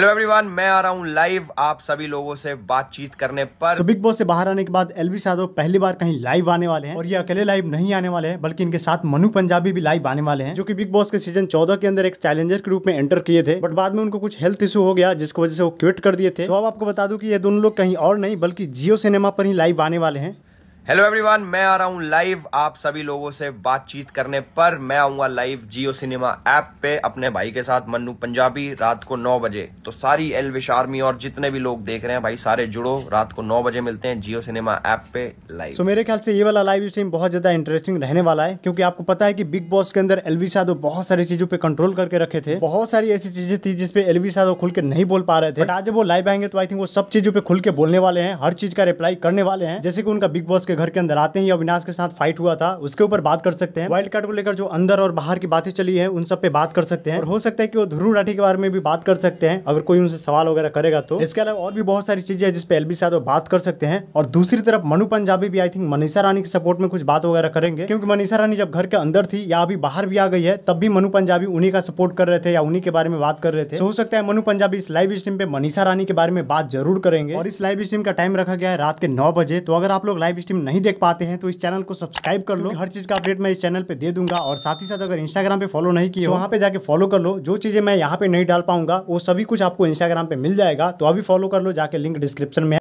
hello everyone मैं आ रहा हूं लाइव आप सभी लोगों से बातचीत करने पर सो बिग बॉस से बाहर आने के बाद वी यादव पहली बार कहीं लाइव आने वाले हैं और ये अकेले लाइव नहीं आने वाले हैं बल्कि इनके साथ मनु पंजाबी भी लाइव आने वाले हैं जो कि बिग बॉस के सीजन 14 के अंदर एक चैलेंजर के रूप में एंटर किए थे बट बाद में उनको कुछ हेल्थ इशू हो गया जिसकी वजह से वो क्विट कर दिए थे तो अब आपको बता दू की ये दोनों लोग कहीं और नहीं बल्कि जियो सिनेमा पर ही लाइव आने वाले हैं हेलो एवरीवन मैं आ रहा हूँ लाइव आप सभी लोगों से बातचीत करने पर मैं आऊंगा लाइव जियो सिनेमा ऐप पे अपने भाई के साथ मन्नू पंजाबी रात को नौ बजे तो सारी विश आर्मी और जितने भी लोग देख रहे हैं भाई सारे जुड़ो रात को नौ बजे मिलते हैं जियो सिनेमा ऐप पे लाइव तो so, मेरे ख्याल से ये वाला लाइव स्ट्रीम बहुत ज्यादा इंटरेस्टिंग रहने वाला है क्योंकि आपको पता है की बिग बॉस के अंदर एलवी यादव बहुत सारी चीजों पे कंट्रोल करके रखे थे बहुत सारी ऐसी चीजें थी जिसपे एलवी साधो खुल के नहीं बोल पा रहे थे आज वो लाइव आएंगे तो आई थिंक वो सब चीजों पे खुल के बोलने वाले हैं हर चीज का रिप्लाई करने वाले हैं जैसे कि उनका बिग बॉस के घर के अंदर आते या अविनाश के साथ फाइट हुआ था उसके ऊपर बात कर सकते हैं वाइल्ड कार्ड को लेकर जो अंदर और बाहर की बातें चली है उन सब पे बात कर सकते हैं और हो सकता है कि वो ध्रुव राठी के बारे में भी बात कर सकते हैं अगर कोई उनसे सवाल वगैरह करेगा तो इसके अलावा और भी बहुत सारी चीजें है जिसपे एलबी यादव बात कर सकते हैं और दूसरी तरफ मनु पंजाबी भी आई थिंक मनीषा रानी के सपोर्ट में कुछ बात वगैरह करेंगे क्योंकि मनीषा रानी जब घर के अंदर थी या अभी बाहर भी आ गई है तब भी मनु पंजाबी उन्हीं का सपोर्ट कर रहे थे या उन्हीं के बारे में बात कर रहे थे तो हो सकता है मनु पंजाबी इस लाइव स्ट्रीम पे मनीषा रानी के बारे में बात जरूर करेंगे और इस लाइव स्ट्रीम का टाइम रखा गया है रात के नौ बजे तो अगर आप लोग लाइव स्ट्रीम नहीं देख पाते हैं तो इस चैनल को सब्सक्राइब कर लो हर चीज़ का अपडेट मैं इस चैनल पर दे दूंगा और साथ ही साथ अगर इंस्टाग्राम पे फॉलो नहीं किया तो वहाँ पे जाके फॉलो कर लो जो चीज़ें मैं यहाँ पे नहीं डाल पाऊंगा वो सभी कुछ आपको इंस्टाग्राम पे मिल जाएगा तो अभी फॉलो कर लो जाके लिंक डिस्क्रिप्शन में